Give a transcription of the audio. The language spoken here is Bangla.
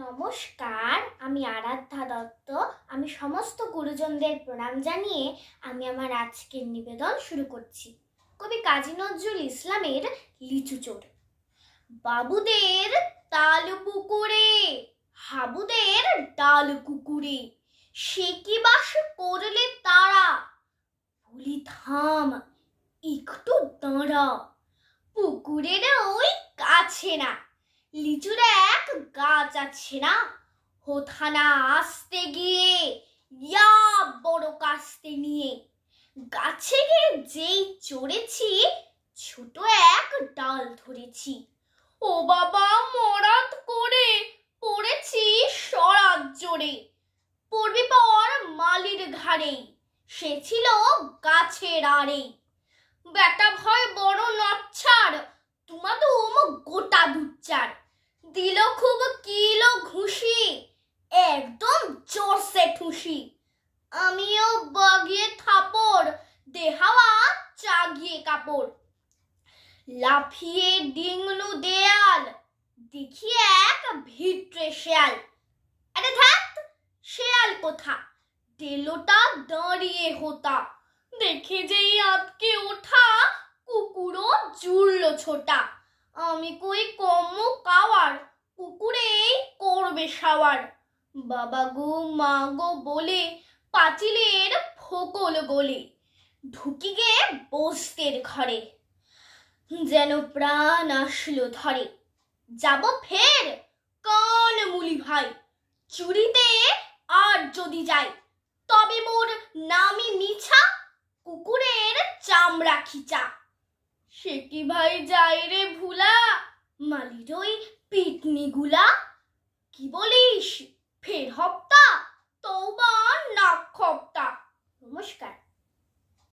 নমস্কার আমি আরাধ্যা দত্ত আমি সমস্ত গুরুজনদের প্রণাম জানিয়ে আমি আমার আজকের নিবেদন শুরু করছি কবি কাজী নজরুল ইসলামের লিচু চোর বাবুদের তাল পুকুরে হাবুদের ডাল কুকুরে সে কি বাস করলে তারা বলি থাম একটু দাঁড়া পুকুরের ওই কাছে না লিচুর এক গাছ আছে না হোথানা আসতে গিয়ে ইয়া বড় কাস্তে নিয়ে গাছে গিয়ে যেই চড়েছি ছোট এক ডাল ধরেছি ও বাবা মরাত করে পড়েছি সরাত জোরে পড়বি পর মালির ঘাড়ে সে ছিল গাছের আড়ে বেটা ভয় বড় নচ্ছা দিল খুব কিলো ঘুষি একদম জোরসে ঠুসি আমিও বাগিয়ে থাপড় দেহাওয়া চাগিয়ে কাপড় লাফিয়ে ডিংলু দেয়াল দেখি এক ভিতরে শেয়াল আরে ধ্যাত শেয়াল কোথা দেলোটা দাঁড়িয়ে হোতা দেখে যেই আতকে ওঠা কুকুরও জুড়লো ছোটা আমি কই কম কাওয়ার পড়বে সাওয়ার বাবা গো মা গো বলে পাঁচিলের ফোকল গলে ঢুকি গে বস্তের ঘরে যেন প্রাণ আসলো ধরে যাব ফের কান মুলি ভাই চুরিতে আর যদি যাই তবে মোর নামি মিছা কুকুরের চামড়া খিচা সে কি ভাই যাই রে ভুলা মালির ওই পিটনি গুলা Que boliche!